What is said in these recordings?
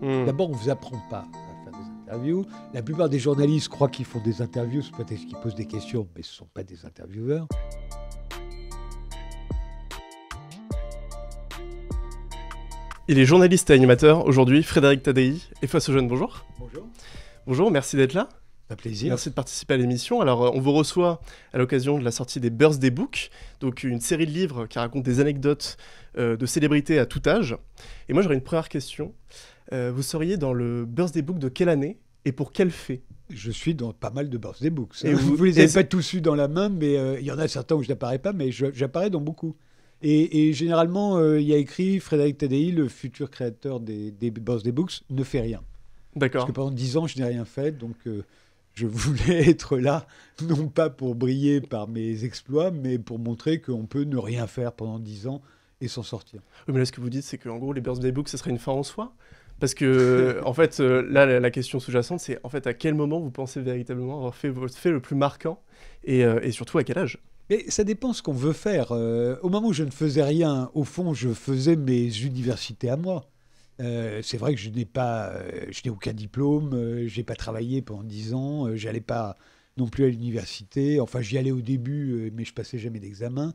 Hmm. D'abord, on vous apprend pas à faire des interviews. La plupart des journalistes croient qu'ils font des interviews, c'est peut-être qu'ils posent des questions, mais ce ne sont pas des intervieweurs. Il est journaliste et animateur. Aujourd'hui, Frédéric Tadei et Face aux Jeunes, bonjour. Bonjour. Bonjour, merci d'être là. Un plaisir. Merci de participer à l'émission. Alors, euh, on vous reçoit à l'occasion de la sortie des des Books, donc une série de livres qui racontent des anecdotes euh, de célébrités à tout âge. Et moi, j'aurais une première question. Euh, vous seriez dans le birthday book de quelle année et pour quel fait je suis dans pas mal de birthday books. Et hein. vous, ne les avez pas tous eu dans la main, mais euh, il y en a certains où je n'apparais pas, mais j'apparais dans beaucoup. Et, généralement, euh, il y a écrit Frédéric Tadei, le futur créateur des, des birthday books, ne fait rien. D'accord. Parce que pendant dix ans, je n'ai rien fait, donc je voulais être là, non pas pour briller par mes exploits, mais pour montrer qu'on peut ne rien faire pendant dix ans et s'en sortir. Oui, mais là, ce que vous dites, c'est qu'en gros, les birthday books, ce serait une fin en soi parce que, en fait, euh, là, la, question sous-jacente, c'est en fait à quel moment vous pensez véritablement avoir fait votre fait le plus marquant et, euh, surtout à quel âge mais ça dépend ce qu'on veut faire. Euh, au moment où je ne faisais rien, au fond, je faisais mes universités à moi. c'est vrai que je n'ai pas, diplôme, je n'ai aucun diplôme, j'ai pas travaillé pendant dix ans, j'allais pas non plus à l'université. Enfin, j'y allais au début, mais je passais jamais d'examen.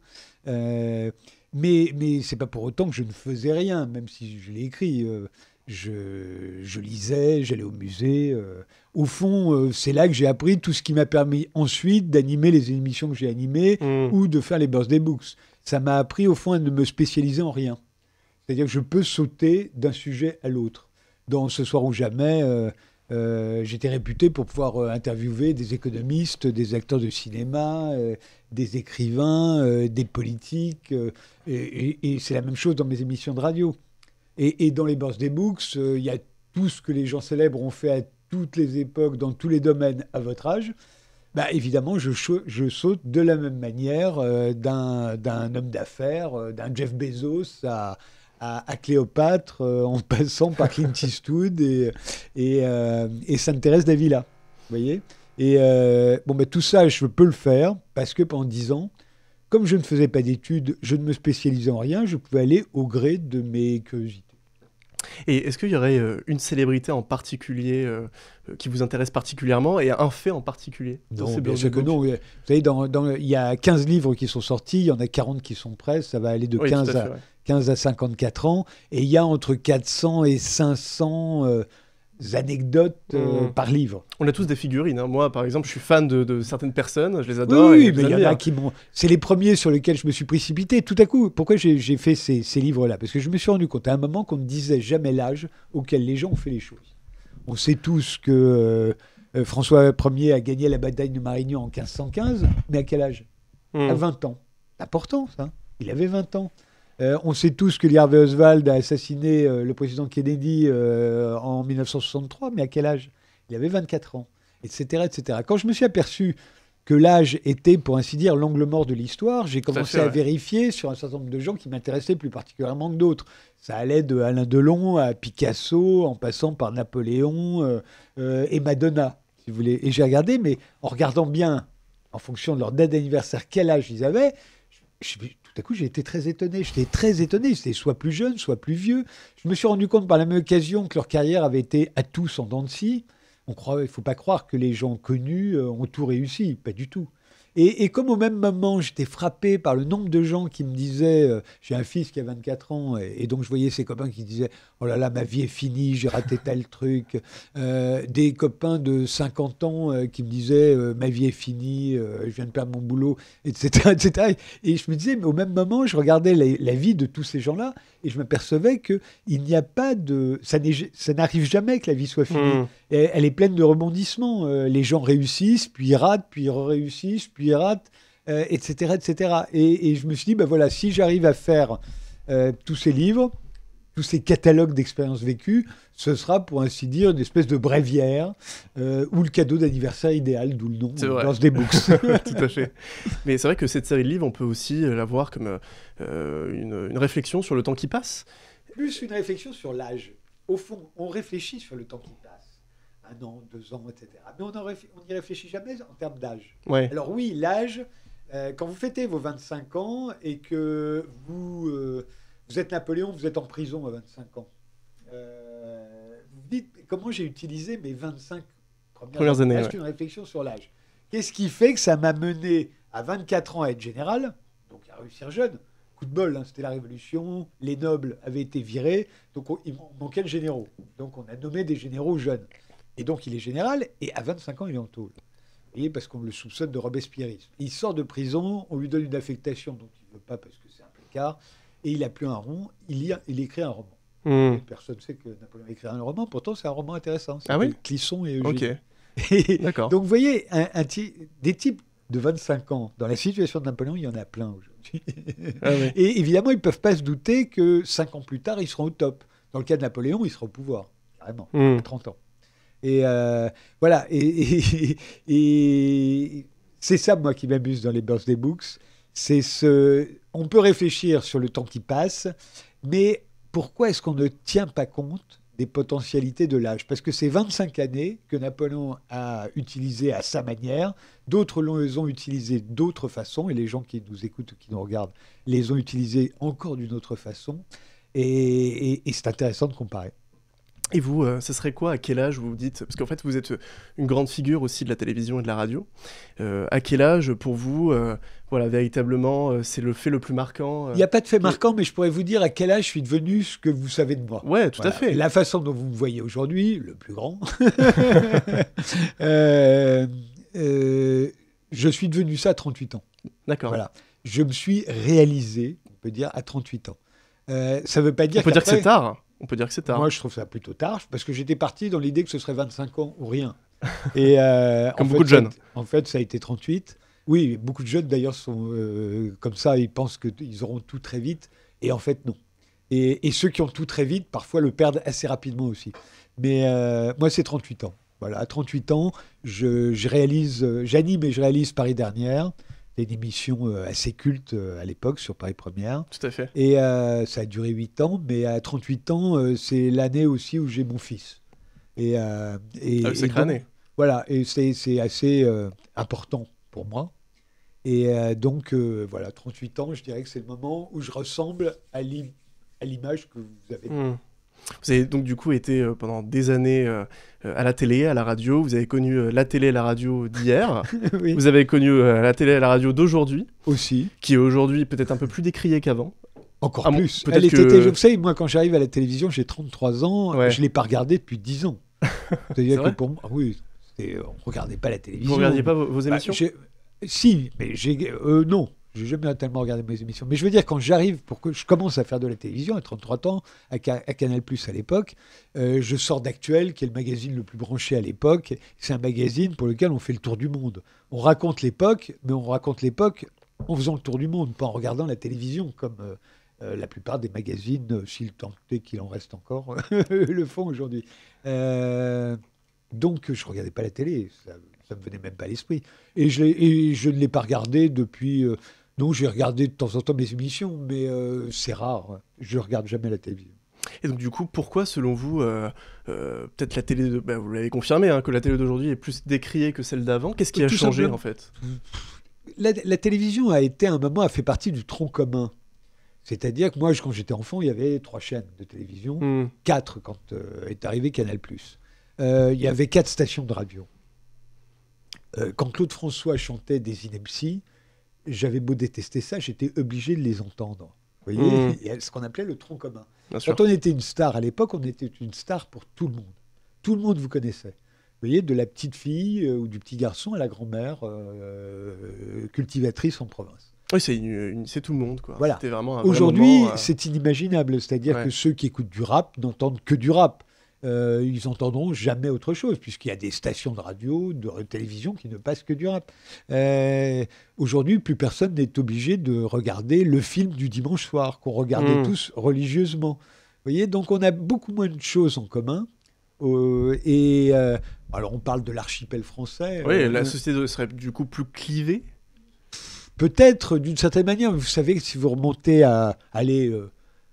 Mais, mais c'est pas pour autant que je ne faisais rien, même si je l'ai écrit. Euh, je, lisais, j'allais au musée. Euh, au fond, euh, c'est là que j'ai appris tout ce qui m'a permis ensuite d'animer les émissions que j'ai animées mm. ou de faire les birthday books. Ça m'a appris au fond à ne me spécialiser en rien. C'est-à-dire que je peux sauter d'un sujet à l'autre. Dans Ce soir ou jamais, j'étais réputé pour pouvoir interviewer des économistes, des acteurs de cinéma, des écrivains, euh, des politiques. Euh, et, c'est la même chose dans mes émissions de radio. Et, dans les des Books, euh, il y a tout ce que les gens célèbres ont fait à toutes les époques, dans tous les domaines, à votre âge. Bah, évidemment, je, saute de la même manière d'un homme d'affaires, d'un Jeff Bezos à, Cléopâtre, en passant par Clint Eastwood et, et, et thérèse d'Avila. Vous voyez et euh, bon, tout ça, je peux le faire parce que pendant 10 ans, comme je ne faisais pas d'études, je ne me spécialisais en rien, je pouvais aller au gré de mes curiosités. Et est-ce qu'il y aurait euh, une célébrité en particulier euh, qui vous intéresse particulièrement et un fait en particulier Non, que non. Vous savez, dans, il y a 15 livres qui sont sortis, il y en a 40 qui sont prêts, ça va aller de 15 à 54 ans, et il y a entre 400 et 500 anecdotes euh, mm. par livre. On a tous des figurines. Hein. Moi, par exemple, je suis fan de, certaines personnes, je les adore. Oui, mais il y en a qui m'ont. C'est les premiers sur lesquels je me suis précipité. Tout à coup, pourquoi j'ai fait ces, livres-là Parce que je me suis rendu compte à un moment qu'on ne disait jamais l'âge auquel les gens ont fait les choses. On sait tous que François euh, euh, François Ier a gagné la bataille de Marignan en 1515, mais à quel âge À 20 mm. ans. Important, ça. Hein. Il avait 20 ans. Euh, on sait tous que Lee Harvey Oswald a assassiné euh, le président Kennedy euh, en 1963, mais à quel âge Il avait 24 ans, etc., etc. Quand je me suis aperçu que l'âge était, pour ainsi dire, l'angle mort de l'histoire, j'ai commencé à vérifier sur un certain nombre de gens qui m'intéressaient plus particulièrement que d'autres. Ça allait de Alain Delon à Picasso, en passant par Napoléon et Madonna, si vous voulez. Et j'ai regardé, mais en regardant bien, en fonction de leur date d'anniversaire, quel âge ils avaient, je, je, tout coup, j'ai été très étonné. J'étais très étonné. C'était soit plus jeune, soit plus vieux. Je me suis rendu compte par la même occasion que leur carrière avait été à tous en dents de scie. On croit, il faut pas croire que les gens connus euh, ont tout réussi. Pas du tout. Et, comme au même moment, j'étais frappé par le nombre de gens qui me disaient, euh, j'ai un fils qui a 24 ans, et, donc je voyais ses copains qui disaient, oh là là, ma vie est finie, j'ai raté tel truc. Euh, des copains de 50 ans euh, qui me disaient, ma vie est finie, je viens de perdre mon boulot, etc., etc. Et je me disais, mais au même moment, je regardais la, vie de tous ces gens-là, et je m'apercevais que il n'y a pas de... Ça n'arrive jamais que la vie soit finie. Hmm elle est pleine de rebondissements. Euh, les gens réussissent, puis ratent, puis réussissent, puis ils ratent, etc., euh, etc. Et, je me suis dit, ben voilà, si j'arrive à faire euh, tous ces livres, tous ces catalogues d'expériences vécues, ce sera pour ainsi dire une espèce de bréviaire ou le cadeau d'anniversaire idéal, d'où le nom dans des Books. Tout à fait. Mais c'est vrai que cette série de livres, on peut aussi la voir comme une réflexion sur le temps qui passe. Plus une réflexion sur l'âge. Au fond, on réfléchit sur le temps qui passe un an, deux ans, etc. Mais on n'y réfléchit jamais en termes d'âge. Alors oui, l'âge, euh, quand vous fêtez vos 25 ans et que vous, euh, vous êtes Napoléon, vous êtes en prison à 25 ans, euh, vous dites comment j'ai utilisé mes 25 premières, années. C'est une réflexion sur l'âge. Qu'est-ce qui fait que ça m'a mené à 24 ans à être général, donc à réussir jeune Coup de bol, hein, c'était la Révolution, les nobles avaient été virés, donc il manquait de généraux. Donc on a nommé des généraux jeunes. Et donc, il est général, et à 25 ans, il est en Vous voyez, parce qu'on le soupçonne de robespierrisme. Il sort de prison, on lui donne une affectation, donc il ne veut pas parce que c'est un placard, et il n'a plus un rond, il, il écrit un roman. Hmm. Personne ne sait que Napoléon a écrit un roman, pourtant c'est un roman intéressant. Ah oui Clisson et Eugène. D'accord. Donc vous voyez, un, des types de 25 ans, dans la situation de Napoléon, il y en a plein aujourd'hui. Ah et évidemment, ils ne peuvent pas se douter que 5 ans plus tard, ils seront au top. Dans le cas de Napoléon, il sera au pouvoir, carrément, hmm. à 30 ans. Et euh, voilà. Et, c'est ça, moi, qui m'abuse dans les birthday books. C'est ce. On peut réfléchir sur le temps qui passe, mais pourquoi est-ce qu'on ne tient pas compte des potentialités de l'âge. Parce que c'est 25 années que Napoléon a utilisé à sa manière. D'autres l'ont utilisé d'autres façons, et les gens qui nous écoutent qui nous regardent les ont utilisés encore d'une autre façon. et c'est intéressant de comparer. Et vous, euh, ce serait quoi À quel âge vous vous dites Parce qu'en fait, vous êtes euh, une grande figure aussi de la télévision et de la radio. Euh, à quel âge, pour vous, voilà, véritablement, c'est le fait le plus marquant Il n'y a pas de fait marquant, mais je pourrais vous dire à quel âge je suis devenu ce que vous savez de moi. Ouais, tout à fait. La façon dont vous me voyez aujourd'hui, le plus grand. je suis devenu ça à 38 ans. D'accord. Voilà. Je me suis réalisé, on peut dire, à 38 ans. ça ne veut pas dire. On peut dire que c'est tard. On peut dire que c'est tard. Moi, je trouve ça plutôt tard, parce que j'étais parti dans l'idée que ce serait 25 ans ou rien. Et, euh, Comme beaucoup de jeunes. En fait, ça a été 38. Oui, beaucoup de jeunes, d'ailleurs, sont euh, comme ça. Ils pensent qu'ils auront tout très vite. Et en fait, non. Et, ceux qui ont tout très vite, parfois, le perdent assez rapidement aussi. Mais euh, moi, c'est 38 ans. Voilà, à 38 ans, je, je réalise, j'anime et je réalise Paris dernière une émission euh, assez culte euh, à l'époque sur Paris Première. Tout à fait. Et euh, ça a duré 8 ans, mais à 38 ans, c'est l'année aussi où j'ai mon fils. C'est euh, ah Voilà, et c'est assez important pour moi. Et donc, voilà, 38 ans, je dirais que c'est le moment où je ressemble à l'image que vous avez. Hmm. Vous avez donc du coup été euh, pendant des années euh, euh, à la télé, à la radio. Vous avez connu la télé et la radio d'hier. Vous avez connu la télé et la radio d'aujourd'hui. Aussi. Qui est aujourd'hui peut-être un peu plus décriée qu'avant. Encore ah, plus. que... vous savez, moi, quand j'arrive à la télévision, j'ai 33 ans. Je ne l'ai pas regardé depuis 10 ans. C'est-à-dire que pour moi, oui, on ne regardait pas la télévision. Vous ne regardiez pas vos, bah, émissions Si, mais non. Je n'ai jamais tellement regardé mes émissions. Mais je veux dire, quand j'arrive, pour que je commence à faire de la télévision, à 33 ans, à, Canal Plus à l'époque, euh, je sors d'Actuel, qui est le magazine le plus branché à l'époque. C'est un magazine pour lequel on fait le tour du monde. On raconte l'époque, mais on raconte l'époque en faisant le tour du monde, pas en regardant la télévision, comme euh, euh, la plupart des magazines, s'il tant qu'il en reste encore, le font aujourd'hui. donc, je ne regardais pas la télé. Ça, ne me venait même pas à l'esprit. Et je, ne l'ai pas regardé depuis. Donc j'ai regardé de temps en temps mes émissions, mais euh, c'est rare. Hein. Je regarde jamais la télévision. Et donc du coup, pourquoi selon vous, euh, euh, peut-être la télé, de... Ben, vous l'avez confirmé, hein, que la télé d'aujourd'hui est plus décriée que celle d'avant, qu'est-ce qui a changé en fait la, télévision a été à un moment, a fait partie du tronc commun. C'est-à-dire que moi, quand j'étais enfant, il y avait trois chaînes de télévision, hmm. quatre quand est arrivé Canal+. il y avait quatre stations de radio. quand Claude François chantait des inepties, j'avais beau détester ça, j'étais obligé de les entendre. Vous voyez, mmh. ce qu'on appelait le tronc commun. Quand on était une star à l'époque, on était une star pour tout le monde. Tout le monde vous connaissait. Vous voyez, de la petite fille euh, ou du petit garçon à la grand-mère euh, euh, cultivatrice en province. Oui, c'est, tout le monde. Aujourd'hui, c'est inimaginable. C'est-à-dire que ceux qui écoutent du rap n'entendent que du rap. Euh, ils n'entendront jamais autre chose, puisqu'il y a des stations de radio, de télévision qui ne passent que du rap. Euh, aujourd'hui, plus personne n'est obligé de regarder le film du dimanche soir, qu'on regardait hmm. tous religieusement. Vous voyez, donc on a beaucoup moins de choses en commun. Euh, et alors, on parle de l'archipel français. Oui, la société serait du coup plus clivée Peut-être, d'une certaine manière. Vous savez, si vous remontez à aller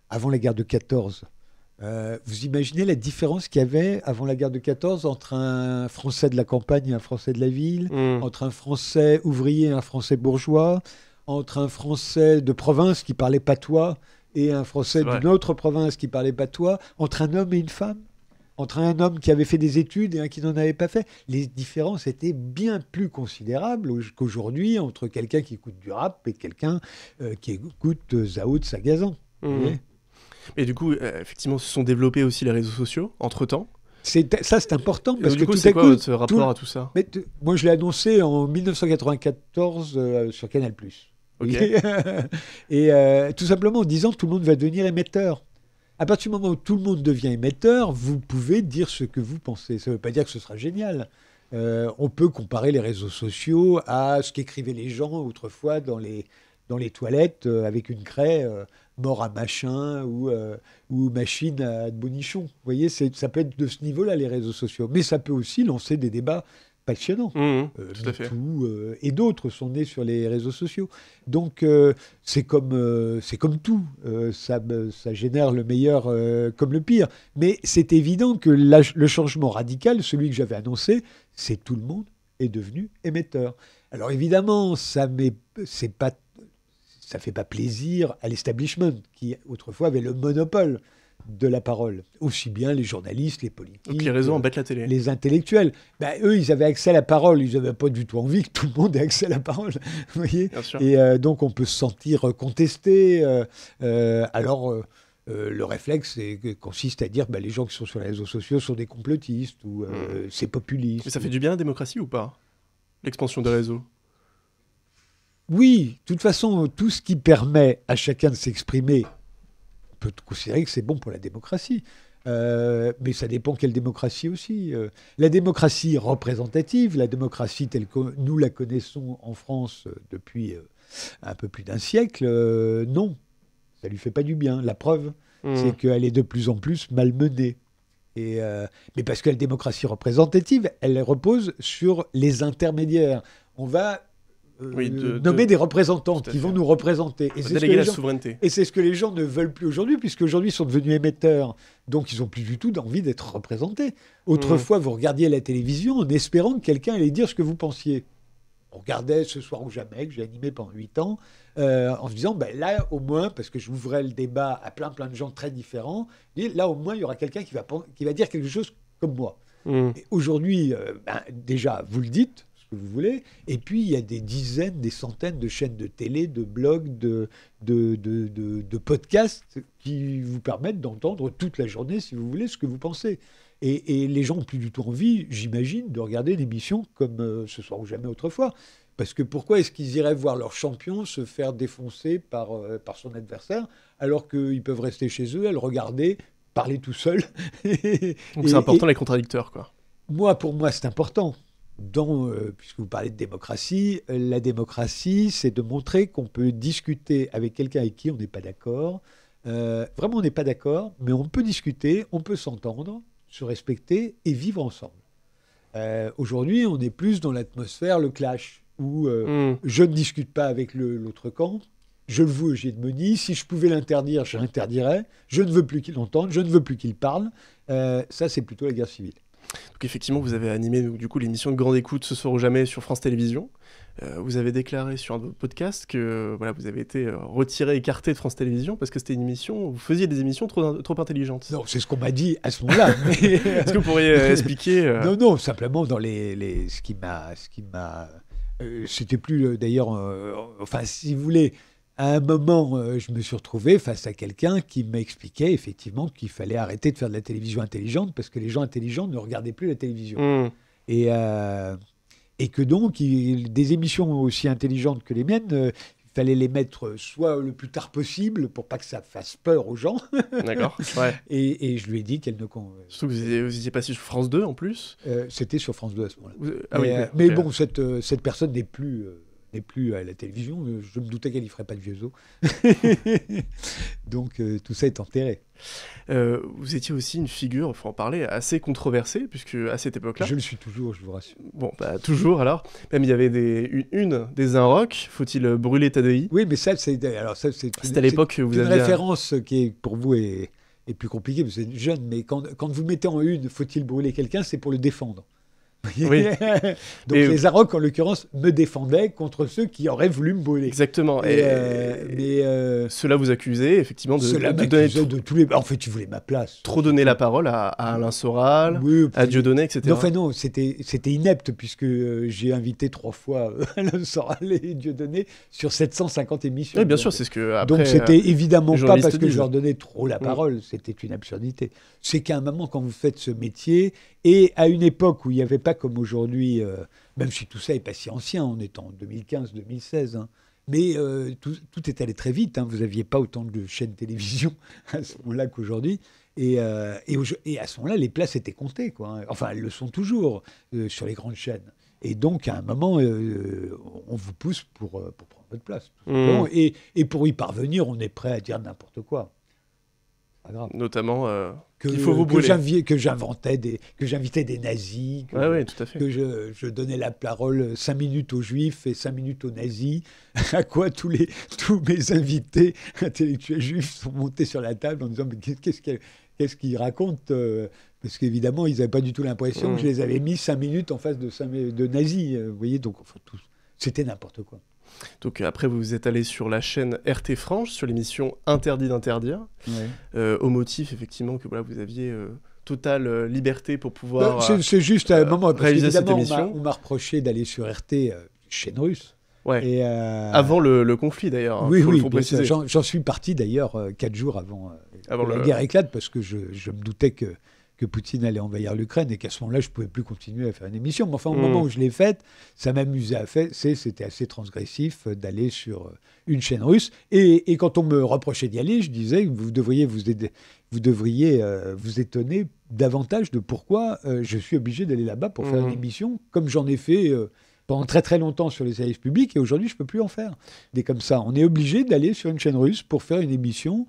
avant la guerre de 14, euh, vous imaginez la différence qu'il y avait avant la guerre de 14 entre un Français de la campagne et un Français de la ville, hmm. entre un Français ouvrier et un Français bourgeois, entre un Français de province qui parlait patois et un Français d'une autre province qui parlait patois, entre un homme et une femme, entre un homme qui avait fait des études et un qui n'en avait pas fait. Les différences étaient bien plus considérables qu'aujourd'hui entre quelqu'un qui écoute du rap et quelqu'un euh, qui écoute Zaoud Zao Sagazan. Hmm. Et du coup, euh, effectivement, se sont développés aussi les réseaux sociaux entre temps. ça, c'est important parce que tout à quoi, coup, votre rapport à tout ça Moi, je l'ai annoncé en 1994 euh, sur Canal+. Et, euh, tout simplement en disant tout le monde va devenir émetteur. À partir du moment où tout le monde devient émetteur, vous pouvez dire ce que vous pensez. Ça ne veut pas dire que ce sera génial. on peut comparer les réseaux sociaux à ce qu'écrivaient les gens autrefois dans les, dans les toilettes avec une craie mort à machin ou, euh, ou machine à bonichon. Vous voyez, ça peut être de ce niveau-là, les réseaux sociaux. Mais ça peut aussi lancer des débats passionnants. Mmh, mmh, euh, tout à fait. Euh, et d'autres sont nés sur les réseaux sociaux. Donc, c'est comme, c'est comme tout. ça, ça génère le meilleur comme le pire. Mais c'est évident que le changement radical, celui que j'avais annoncé, c'est tout le monde est devenu émetteur. Alors évidemment, ça c'est pas ça fait pas plaisir à l'establishment qui autrefois avait le monopole de la parole, aussi bien les journalistes, les politiques, les raisons embêtent la télé, les intellectuels. Ben, eux, ils avaient accès à la parole, ils n'avaient pas du tout envie que tout le monde ait accès à la parole, vous voyez. Et euh, donc on peut se sentir euh, contesté. Euh, alors le réflexe consiste à dire que ben, les gens qui sont sur les réseaux sociaux sont des complotistes ou hmm. c'est populiste. Mais ça fait du bien la démocratie ou pas L'expansion des réseaux oui, de toute façon, euh, tout ce qui permet à chacun de s'exprimer peut considérer que c'est bon pour la démocratie. Euh, mais ça dépend quelle démocratie aussi. Euh. la démocratie représentative, la démocratie telle que nous la connaissons en France depuis un peu plus d'un siècle, non, ça lui fait pas du bien. La preuve, hmm. c'est qu'elle est de plus en plus malmenée. Et mais parce que la démocratie représentative, elle repose sur les intermédiaires. On va euh, nommer des représentants qui vont nous représenter. Et c'est ce souveraineté. Et c'est ce que les gens ne veulent plus aujourd'hui, puisque aujourd'hui ils sont devenus émetteurs. Donc ils n'ont plus du tout d'envie d'être représentés. Autrefois, mm. vous regardiez la télévision en espérant que quelqu'un allait dire ce que vous pensiez. On regardait ce soir ou jamais, que j'ai animé pendant 8 ans, euh, en se disant, ben là au moins, parce que j'ouvrais le débat à plein plein de gens très différents, et là au moins il y aura quelqu'un qui va, qui va dire quelque chose comme moi. Mm. Aujourd'hui, euh, ben, déjà, vous le dites, vous voulez. Et puis, il y a des dizaines, des centaines de chaînes de télé, de blogs, de, de, de, podcasts qui vous permettent d'entendre toute la journée, si vous voulez, ce que vous pensez. Et, les gens n'ont plus du tout envie, j'imagine, de regarder l'émission comme euh, ce soir ou jamais autrefois. Parce que pourquoi est-ce qu'ils iraient voir leur champion se faire défoncer par, euh, par son adversaire alors qu'ils peuvent rester chez eux, à le regarder, parler tout seul Donc c'est important les contradicteurs, quoi. Moi, pour moi, c'est important dans, euh, puisque vous parlez de démocratie, euh, la démocratie, c'est de montrer qu'on peut discuter avec quelqu'un avec qui on n'est pas d'accord. Euh, vraiment, on n'est pas d'accord, mais on peut discuter, on peut s'entendre, se respecter et vivre ensemble. Aujourd'hui, on est plus dans l'atmosphère, le clash, où hmm. je ne discute pas avec l'autre camp, je le vois j'ai de dire, si je pouvais l'interdire, je l'interdirais, je ne veux plus qu'il l'entende, je ne veux plus qu'il parle. ça, c'est plutôt la guerre civile. Donc effectivement, vous avez animé du coup l'émission de grande écoute ce soir ou jamais sur France Télévisions. Euh, vous avez déclaré sur un podcast que euh, voilà, vous avez été euh, retiré, écarté de France Télévisions parce que c'était une émission, vous faisiez des émissions trop, trop intelligentes. Non, c'est ce qu'on m'a dit à ce moment-là. Est-ce que vous pourriez expliquer Non, non, simplement dans les, les... ce qui m'a, ce qui m'a, c'était plus d'ailleurs, enfin, si vous voulez à un moment, euh, je me suis retrouvé face à quelqu'un qui m'expliquait effectivement qu'il fallait arrêter de faire de la télévision intelligente parce que les gens intelligents ne regardaient plus la télévision. Mmh. Et, euh, et que donc, des émissions aussi intelligentes que les miennes, euh, il fallait les mettre soit le plus tard possible pour pas que ça fasse peur aux gens. D'accord. Et, et, je lui ai dit qu'elle ne. Surtout que vous étiez, passé sur France 2 en plus C'était sur France 2 à ce moment-là. Ah mais, bon, cette, cette personne n'est plus n'est plus à la télévision, je me doutais qu'elle n'y ferait pas de vieux os. Donc euh, tout ça est enterré. Euh, vous étiez aussi une figure, il faut en parler, assez controversée, puisque à cette époque-là. Je le suis toujours, je vous rassure. Bon, bah, toujours alors. Même il y avait des, une, une des rock, faut-il brûler Tadei Oui, mais ça, c'est. Alors, c'est. à l'époque que vous une avez. Une référence qui est, pour vous est, plus compliquée, vous êtes jeune, mais quand, quand vous mettez en une, faut-il brûler quelqu'un, c'est pour le défendre. Oui. Donc les Arocs, en l'occurrence, me défendaient contre ceux qui auraient voulu me brûler. Exactement. Et, euh, euh, cela vous accusait effectivement de, de, de tous les. En fait, tu voulais ma place. Trop donner la parole à, Alain Soral, oui, à Dieudonné, etc. Non, enfin non, c'était inepte puisque euh, j'ai invité trois fois Alain Soral et Dieudonné sur 750 émissions. bien sûr, c'est ce que. Après, Donc c'était évidemment pas parce que je leur donnais trop la mm. parole, c'était une absurdité. C'est qu'à un moment, quand vous faites ce métier, et à une époque où il n'y avait pas comme aujourd'hui, euh, même si tout ça n'est pas si ancien, on est en 2015-2016, hein, mais euh, tout, est allé très vite. Hein. vous n'aviez pas autant de chaînes télévision à ce moment-là qu'aujourd'hui. Euh, et, à ce moment-là, les places étaient comptées. Quoi, hein. Enfin, elles le sont toujours sur les grandes chaînes. Et donc, à un moment, on vous pousse pour, prendre votre place. Mmh. Et, et, pour y parvenir, on est prêt à dire n'importe quoi. Notamment que, que j'inventais des, que j'invitais des nazis, que, ah je, donnais la parole cinq minutes aux juifs et cinq minutes aux nazis, à quoi tous les tous mes invités intellectuels juifs sont montés sur la table en disant mais qu'est-ce qu'est-ce qu'ils racontent euh, Parce qu'évidemment, ils n'avaient pas du tout l'impression que je mmh. les avais mis cinq minutes en face de, nazis. Euh, vous voyez, donc c'était n'importe quoi. Donc euh, après, vous vous êtes allé sur la chaîne RT France, sur l'émission Interdit d'interdire, euh, au motif effectivement que voilà, vous aviez euh, totale liberté pour pouvoir. C'est juste un moment, parce cette émission. On m'a reproché d'aller sur RT, chaîne russe. Ouais. Et Avant le, conflit d'ailleurs. Hein, oui, oui. J'en suis parti d'ailleurs quatre jours avant, avant la guerre éclate parce que je, je me doutais que que Poutine allait envahir l'Ukraine et qu'à ce moment-là, je ne pouvais plus continuer à faire une émission. Mais enfin, au mm. moment où je l'ai faite, ça m'amusait à faire. C'était assez transgressif euh, d'aller sur euh, une chaîne russe. Et, quand on me reprochait d'y aller, je disais, vous devriez vous, vous, devriez, euh, vous étonner davantage de pourquoi je suis obligé d'aller là-bas pour faire une mm. émission, comme j'en ai fait. pendant très très longtemps sur les services publics et aujourd'hui je ne peux plus en faire. Des comme ça, on est obligé d'aller sur une chaîne russe pour faire une émission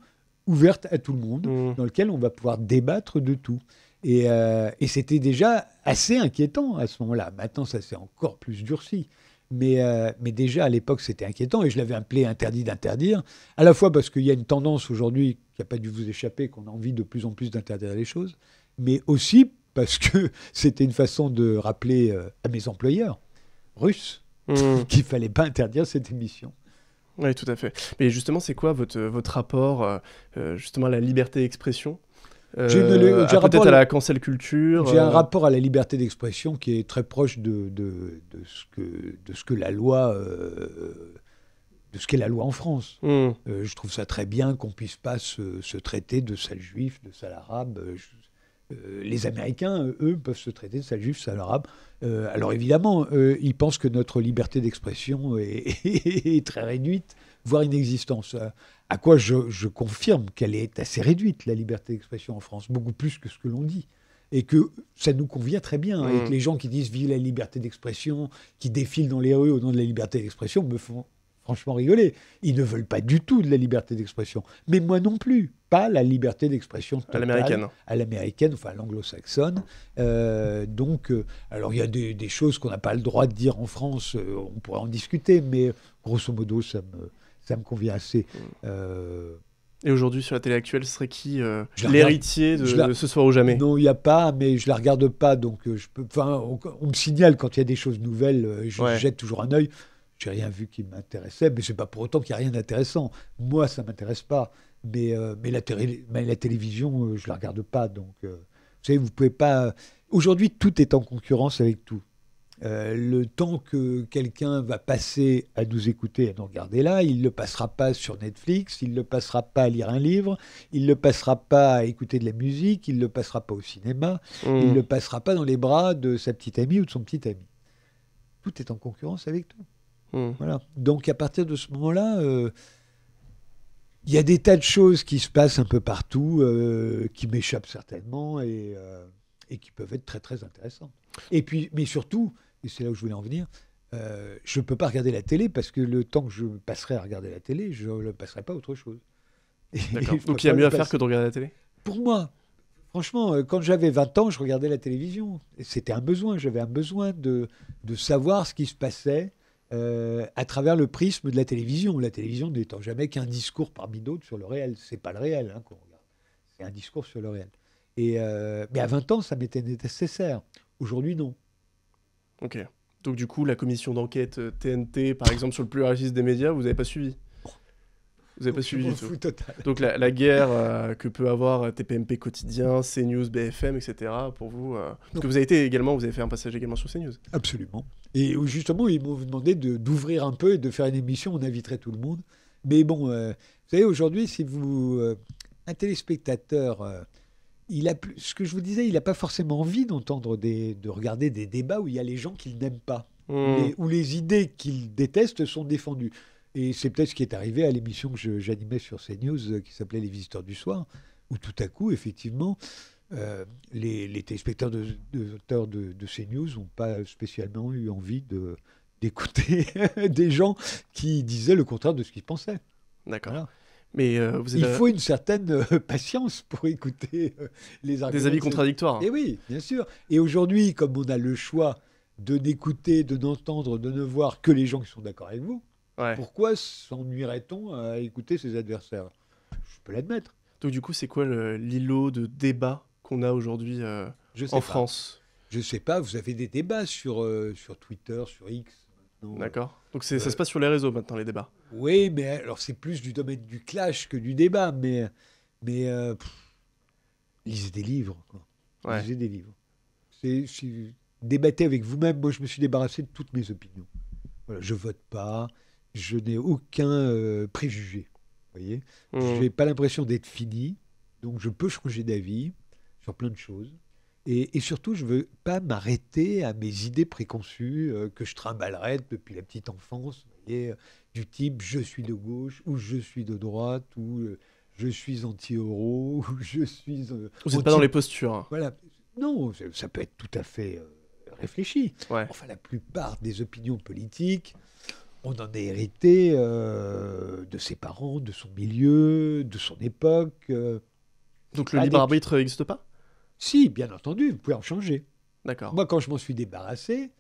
ouverte à tout le monde, mmh. dans lequel on va pouvoir débattre de tout. Euh, et, c'était déjà assez inquiétant à ce moment-là. Maintenant, ça s'est encore plus durci. Mais, euh, mais déjà, à l'époque, c'était inquiétant et je l'avais appelé interdit d'interdire, à la fois parce qu'il y a une tendance aujourd'hui qui n'a pas dû vous échapper, qu'on a envie de plus en plus d'interdire les choses, mais aussi parce que c'était une façon de rappeler euh, à mes employeurs russes mmh. qu'il ne fallait pas interdire cette émission. Oui, tout à fait. Mais justement, c'est quoi votre, votre rapport euh, euh, justement à la liberté d'expression J'ai euh, peut-être à la cancel culture. J'ai un rapport à la liberté d'expression qui est très proche de, de, ce, que, de ce que la loi de ce qu'est la loi en France. Hmm. je trouve ça très bien qu'on puisse pas se, traiter de sale juif, de sale arabe. Euh, les Américains, euh, eux, peuvent se traiter de sale juif, sale arabe. Euh, alors évidemment, ils pensent que notre liberté d'expression est, très réduite, voire inexistante. À quoi je, confirme qu'elle est assez réduite, la liberté d'expression en France, beaucoup plus que ce que l'on dit et que ça nous convient très bien. Hein, et que mm. les gens qui disent vive la liberté d'expression, qui défilent dans les rues au nom de la liberté d'expression, me font franchement rigoler. Ils ne veulent pas du tout de la liberté d'expression. Mais moi non plus. Pas la liberté d'expression à l'américaine. À l'américaine, enfin à l'anglo-saxonne. Euh, donc, euh, alors il y a des, choses qu'on n'a pas le droit de dire en France, euh, on pourrait en discuter, mais grosso modo, ça me, convient assez. Mm. Et aujourd'hui, sur la télé actuelle, ce serait qui l'héritier de, ce soir ou jamais Non, il n'y a pas, mais je ne la regarde pas. Donc, je peux, enfin, on, me signale quand il y a des choses nouvelles, je, je jette toujours un œil n'ai rien vu qui m'intéressait, mais c'est pas pour autant qu'il n'y a rien d'intéressant. Moi, ça m'intéresse pas. Mais, euh, mais, la télévision, euh, je la regarde pas. Donc, euh, vous pouvez pas. Aujourd'hui, tout est en concurrence avec tout. le temps que quelqu'un va passer à nous écouter, à nous regarder là, il ne le passera pas sur Netflix, il ne le passera pas à lire un livre, il ne le passera pas à écouter de la musique, il ne le passera pas au cinéma, hmm. il ne le passera pas dans les bras de sa petite amie ou de son petit ami. Tout est en concurrence avec tout. Hmm. Donc à partir de ce moment-là, euh, il y a des tas de choses qui se passent un peu partout, euh, qui m'échappent certainement euh, et, qui peuvent être très très intéressantes. Et puis, mais surtout, et c'est là où je voulais en venir, je ne peux pas regarder la télé parce que le temps que je passerai à regarder la télé, je ne le passerai pas à autre chose. Donc il y a mieux à faire que de regarder la télé Pour moi, Franchement, quand j'avais 20 ans, je regardais la télévision. C'était un besoin. J'avais un besoin de, savoir ce qui se passait euh, à travers le prisme de la télévision. La télévision n'étant jamais qu'un discours parmi d'autres sur le réel. C'est pas le réel hein, qu'on regarde. C'est un discours sur le réel. Et, euh, mais à 20 ans, ça m'était nécessaire. Aujourd'hui, non. Ok. Donc du coup, la commission d'enquête TNT, euh, par exemple, sur le pluralisme des médias, vous n'avez pas suivi vous n'avez pas suivi du tout. Donc la, guerre euh, que peut avoir euh, TPMP quotidien, CNews, BFM, etc. Pour vous, euh, parce que vous avez été également, vous avez fait un passage également sur CNews. Absolument. Et justement, ils m'ont demandé d'ouvrir un peu et de faire une émission. On inviterait tout le monde. Mais bon, vous savez, aujourd'hui, si vous un téléspectateur, il a plus, ce que je vous disais, il n'a pas forcément envie d'entendre des, de regarder des débats où il y a les gens qu'il n'aime pas, mmh. où les idées qu'il déteste sont défendues. Et c'est peut-être ce qui est arrivé à l'émission que j'animais sur CNews euh, qui s'appelait Les Visiteurs du Soir, où tout à coup, effectivement, euh, les, les, téléspectateurs de, de, de, CNews n'ont pas spécialement eu envie d'écouter des gens qui disaient le contraire de ce qu'ils pensaient. D'accord. Mais euh, Il faut une certaine patience pour écouter les arguments. Des avis contradictoires. Et hein. eh oui, bien sûr. Et aujourd'hui, comme on a le choix de n'écouter, de n'entendre, de ne voir que les gens qui sont d'accord avec vous, pourquoi s'ennuierait-on à écouter ses adversaires Je peux l'admettre. Donc du coup, c'est quoi l'îlot de débat qu'on a aujourd'hui euh, en France Je sais pas, vous avez des débats sur, euh, sur Twitter, sur X. D'accord. Donc euh, ça se passe sur les réseaux maintenant, les débats. Oui, mais alors c'est plus du domaine du clash que du débat, mais, mais lisez des livres. Quoi. Lisez des livres. débattez avec vous-même. Moi, je me suis débarrassé de toutes mes opinions. Voilà, je vote pas, je n'ai aucun euh, préjugé. Vous voyez mmh. Je n'ai pas l'impression d'être fini, donc je peux changer d'avis sur plein de choses. Et, surtout, je ne veux pas m'arrêter à mes idées préconçues euh, que je trimballerais depuis la petite enfance, voyez, euh, du type je suis de gauche ou je suis de droite ou je suis anti-euro ou je suis. vous n'êtes pas dans les postures. Voilà. Non, ça peut être tout à fait réfléchi. Enfin, la plupart des opinions politiques, on en est hérité euh, de ses parents, de son milieu, de son époque. Euh. Donc le ah, libre arbitre n'existe pas Si, bien entendu, vous pouvez en changer. D'accord. Moi, quand je m'en suis débarrassé,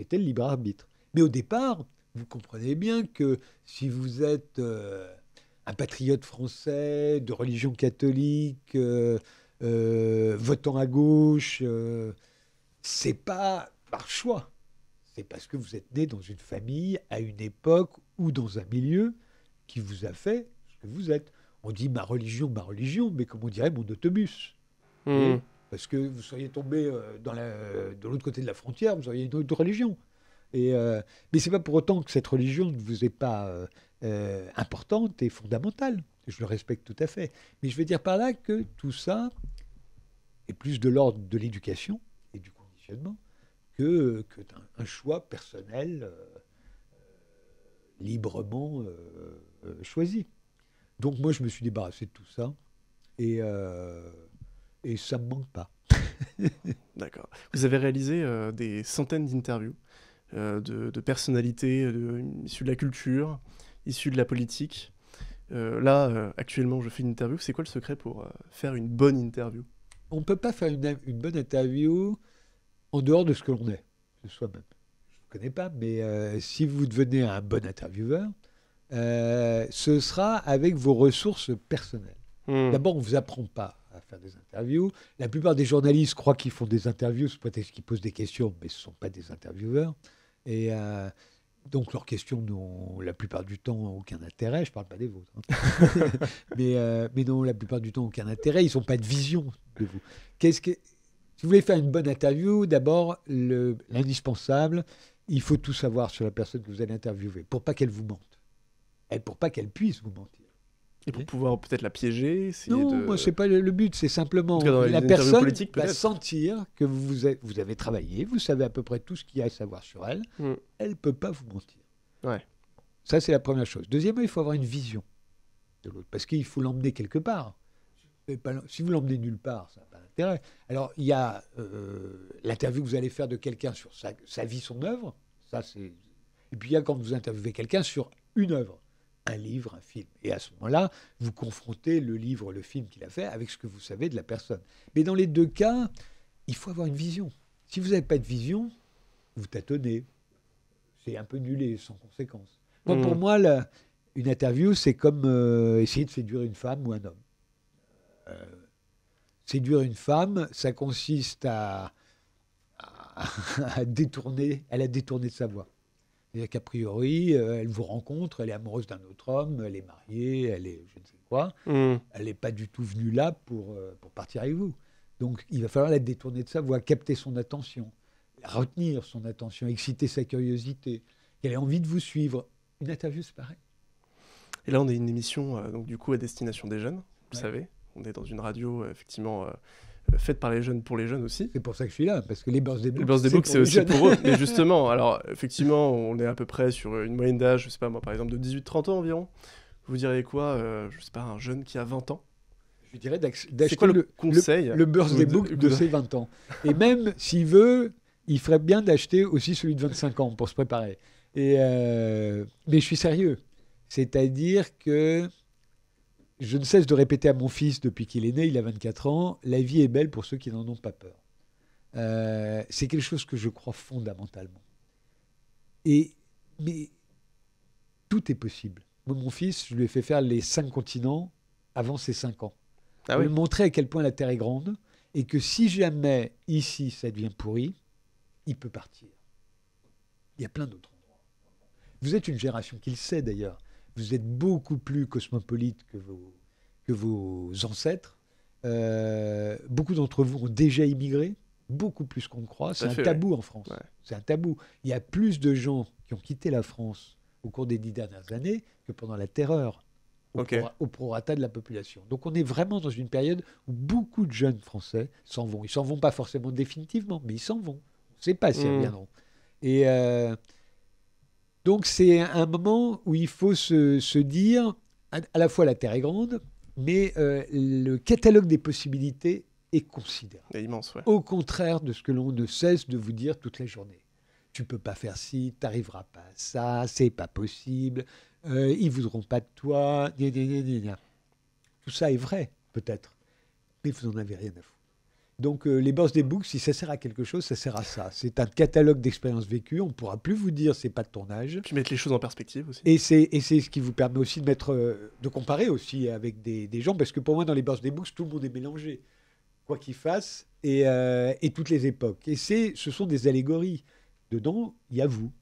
c'était le libre arbitre. Mais au départ, vous comprenez bien que si vous êtes euh, un patriote français, de religion catholique, votant à gauche, c'est pas par choix c'est parce que vous êtes né dans une famille, à une époque ou dans un milieu qui vous a fait ce que vous êtes. On dit ma religion, ma religion, mais comme on dirait mon autobus. Hmm. Parce que vous seriez tombé euh, dans de l'autre côté de la frontière, vous auriez une autre religion. Et euh, mais ce n'est pas pour autant que cette religion ne vous est pas euh, importante et fondamentale. Je le respecte tout à fait. Mais je veux dire par là que tout ça est plus de l'ordre de l'éducation et du conditionnement que, que un, choix personnel euh, librement euh, euh, choisi. Donc moi, je me suis débarrassé de tout ça et, euh, et ça me manque pas. D'accord. Vous avez réalisé des centaines d'interviews de, personnalités issues de la culture, issues de la politique. là, actuellement, je fais une interview. C'est quoi le secret pour faire une bonne interview On ne peut pas faire une bonne interview en dehors de ce que l'on est, de soi-même. Je ne connais pas, mais euh, si vous devenez un bon intervieweur, euh, ce sera avec vos ressources personnelles. Hmm. D'abord, on ne vous apprend pas à faire des interviews. La plupart des journalistes croient qu'ils font des interviews peut-être qu'ils posent des questions, mais ce ne sont pas des intervieweurs. Et euh, donc, leurs questions n'ont la plupart du temps aucun intérêt. Je ne parle pas des vôtres. Hein. mais, euh, mais non, la plupart du temps, aucun intérêt. Ils n'ont pas de vision de vous. Qu'est-ce que, si vous voulez faire une bonne interview, d'abord, l'indispensable, il faut tout savoir sur la personne que vous allez interviewer, pour pas qu'elle vous mente, et pour pas qu'elle puisse vous mentir. Et pour pouvoir peut-être la piéger Non, de... moi, c'est pas le, but, c'est simplement la personne va sentir que vous, avez, vous avez travaillé, vous savez à peu près tout ce qu'il y a à savoir sur elle, mm. elle peut pas vous mentir. Ouais. Ça, c'est la première chose. Deuxièmement, il faut avoir une vision de l'autre, parce qu'il faut l'emmener quelque part. Si vous l'emmenez nulle part, ça alors, il y a euh, l'interview que vous allez faire de quelqu'un sur sa, vie, son œuvre. Ça, c'est... Et puis, il y a quand vous interviewez quelqu'un sur une œuvre, un livre, un film. Et à ce moment-là, vous confrontez le livre, le film qu'il a fait avec ce que vous savez de la personne. Mais dans les deux cas, il faut avoir une vision. Si vous n'avez pas de vision, vous tâtonnez. C'est un peu nul et sans conséquence. Pour hmm. moi, une interview, c'est comme euh, essayer de séduire une femme ou un homme. Euh, Séduire une femme, ça consiste à, à, détourner, elle a détourné de sa voix. C'est-à-dire qu'a priori, euh, elle vous rencontre, elle est amoureuse d'un autre homme, elle est mariée, elle est je ne sais quoi. Hmm. Elle n'est pas du tout venue là pour, euh, pour partir avec vous. Donc il va falloir la détourner de sa voix, capter son attention, retenir son attention, exciter sa curiosité, qu'elle ait envie de vous suivre. Une interview, c'est pareil. Et là, on est une émission euh, donc, du coup à destination des jeunes, vous savez on est dans une radio euh, effectivement euh, faite par les jeunes pour les jeunes aussi. C'est pour ça que je suis là, parce que les bourses des Books, c'est aussi pour eux. Mais justement, alors effectivement, on est à peu près sur une moyenne d'âge, je sais pas moi, par exemple de 18-30 ans environ. Vous diriez quoi, je euh, je sais pas, un jeune qui a 20 ans Je dirais d'acheter le, le, conseil le, le des de, de, ses 20 ans. Et même s'il veut, il ferait bien d'acheter aussi celui de 25 ans pour se préparer. Et mais je suis sérieux. C'est-à-dire que je ne cesse de répéter à mon fils depuis qu'il est né, il a 24 ans, la vie est belle pour ceux qui n'en ont pas peur. Euh, c'est quelque chose que je crois fondamentalement. Et, mais tout est possible. Moi, mon fils, je lui ai fait faire les cinq continents avant ses cinq ans. Ah montrer à quel point la Terre est grande et que si jamais ici ça devient pourri, il peut partir. Il y a plein d'autres endroits. Vous êtes une génération qui le sait d'ailleurs vous êtes beaucoup plus cosmopolite que vos, que vos ancêtres. Euh, beaucoup d'entre vous ont déjà immigré, beaucoup plus qu'on ne croit. C'est un tabou en France. C'est un tabou. Il y a plus de gens qui ont quitté la France au cours des dix dernières années que pendant la terreur au, prorata de la population. Donc on est vraiment dans une période où beaucoup de jeunes Français s'en vont. Ils s'en vont pas forcément définitivement, mais ils s'en vont. On ne sait pas s'ils reviendront. Mmh. Et, euh, donc c'est un moment où il faut se, dire, à, la fois la Terre est grande, mais euh, le catalogue des possibilités est considérable. Est immense, ouais. Au contraire de ce que l'on ne cesse de vous dire toute la journée. Tu peux pas faire ci, n'arriveras pas à ça, c'est pas possible, ils euh, ils voudront pas de toi, tout ça est vrai, peut-être, mais vous n'en avez rien à foutre. Donc euh, les boss des books, si ça sert à quelque chose, ça sert à ça. C'est un catalogue d'expériences vécues. On ne pourra plus vous dire c'est pas de tournage. âge. Puis mettre les choses en perspective aussi. Et c'est et c'est ce qui vous permet aussi de mettre euh, de comparer aussi avec des, gens parce que pour moi dans les boss des books tout le monde est mélangé quoi qu'il fasse et, euh, et, toutes les époques. Et c'est ce sont des allégories. Dedans il y a vous.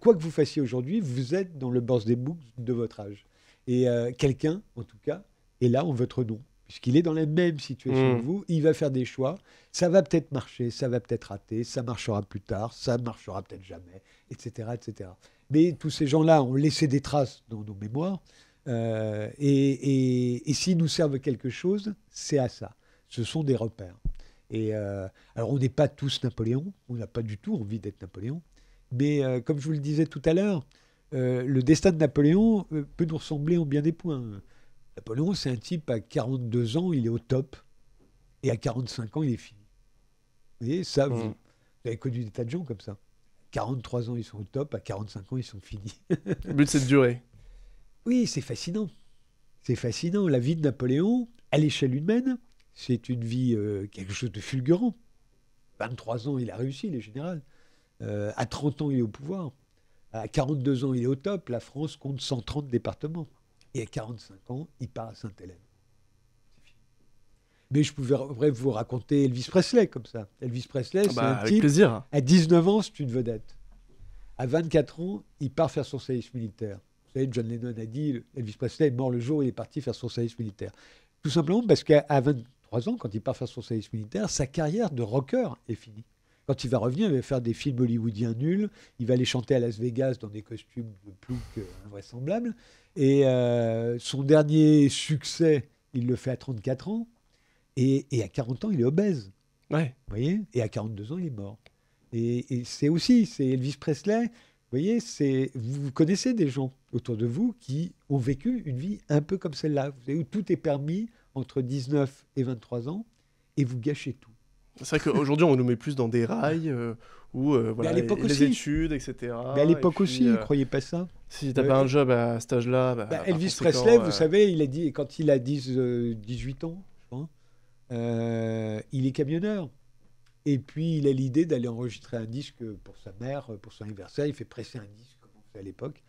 quoi que vous fassiez aujourd'hui, vous êtes dans le boss des books de votre âge. Et quelqu'un en tout cas est là en votre nom puisqu'il est dans la même situation que mm. vous, il va faire des choix, ça va peut-être marcher, ça va peut-être rater, ça marchera plus tard, ça marchera peut-être jamais, etc., etc. Mais tous ces gens-là ont laissé des traces dans nos mémoires, euh, et, s'ils nous servent quelque chose, c'est à ça. Ce sont des repères. Et euh, alors, on n'est pas tous Napoléon, on n'a pas du tout envie d'être Napoléon, mais euh, comme je vous le disais tout à l'heure, le destin de Napoléon peut nous ressembler en bien des points Napoléon, c'est un type à 42 ans, il est au top, et à 45 ans, il est fini. Vous voyez, ça, mmh. vous, avez connu des tas de gens comme ça. 43 ans, ils sont au top, à 45 ans, ils sont finis. Le but, c'est de durer. Oui, c'est fascinant. C'est fascinant. La vie de Napoléon, à l'échelle humaine, c'est une vie, euh, quelque chose de fulgurant. 23 ans, il a réussi, les est général. Euh, à 30 ans, il est au pouvoir. À 42 ans, il est au top. La France compte 130 départements. Et à 45 ans, il part à saint hélène Mais je pouvais vous raconter Elvis Presley comme ça. Elvis Presley, ah c'est bah, un type. Plaisir. À 19 ans, c'est une vedette. À 24 ans, il part faire son service militaire. Vous savez, John Lennon a dit Elvis Presley est mort le jour où il est parti faire son service militaire. Tout simplement parce qu'à 23 ans, quand il part faire son service militaire, sa carrière de rocker est finie. Quand il va revenir, il va faire des films hollywoodiens nuls. Il va aller chanter à Las Vegas dans des costumes plus qu'invraisemblables. Euh, et euh, son dernier succès, il le fait à 34 ans. Et, à 40 ans, il est obèse. Ouais. Vous voyez Et à 42 ans, il est mort. Et, c'est aussi, c'est Elvis Presley. Vous voyez, vous connaissez des gens autour de vous qui ont vécu une vie un peu comme celle-là. Vous où tout est permis entre 19 et 23 ans, et vous gâchez tout. C'est vrai qu'aujourd'hui, on nous met plus dans des rails ou les, études, etc. Mais à l'époque aussi, ne euh, croyez pas ça Si t'as pas un job à cet âge-là. Bah, bah, Elvis Presley, euh, vous savez, il a dit, quand il a 10, 18 euh, ans, il est camionneur. Et puis, il a l'idée d'aller enregistrer un disque pour sa mère, pour son anniversaire. Il fait presser un disque, comme on fait à l'époque.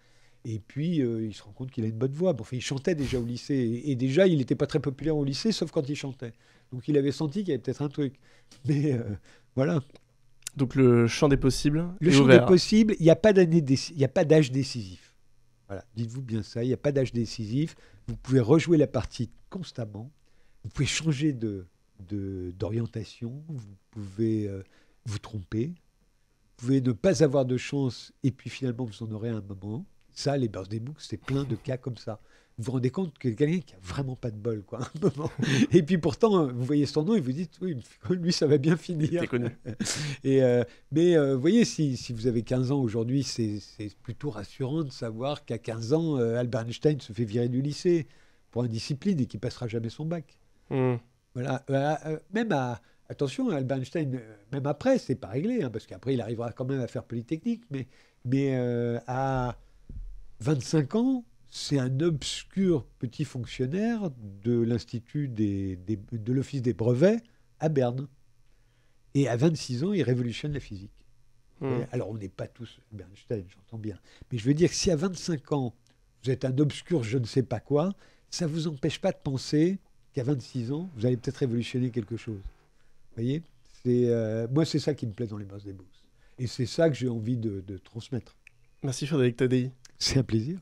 Et puis, il se rend compte qu'il a une bonne voix. Bon, il chantait déjà au lycée. Et, et déjà, il n'était pas très populaire au lycée, sauf quand il chantait. Donc il avait senti qu'il y avait peut-être un truc. Mais euh, voilà. Donc le champ des possibles. Le champ des possibles, il n'y a pas d'âge décisif. Voilà, dites-vous bien ça, il n'y a pas d'âge décisif. Vous pouvez rejouer la partie constamment. Vous pouvez changer de d'orientation. Vous pouvez euh, vous tromper. Vous pouvez ne pas avoir de chance et puis finalement vous en aurez un moment. Ça, les des books, c'est plein de cas comme ça vous vous rendez compte que quelqu'un qui a vraiment pas de bol, quoi. Un moment. Et puis pourtant, euh, vous voyez son nom et vous dites, oui, lui, ça va bien finir. Et, euh, mais euh, vous voyez, si, vous avez 15 ans aujourd'hui, c'est plutôt rassurant de savoir qu'à 15 ans, Albert Einstein se fait virer du lycée pour indiscipline et qu'il passera jamais son bac. Hmm. Voilà. même à Attention, Albert Einstein, même après, c'est pas réglé, hein, parce qu'après, il arrivera quand même à faire Polytechnique, mais, mais à 25 ans, c'est un obscur petit fonctionnaire de l'Institut des, de l'Office des brevets à Berne. Et à 26 ans, il révolutionne la physique. Hmm. Alors, on n'est pas tous Bernstein, j'entends bien. Mais je veux dire que si à 25 ans, vous êtes un obscur je ne sais pas quoi, ça ne vous empêche pas de penser qu'à 26 ans, vous allez peut-être révolutionner quelque chose. Vous voyez euh, Moi, c'est ça qui me plaît dans les masses des bourses. Et c'est ça que j'ai envie de, transmettre. Merci Frédéric Tadei. C'est un plaisir.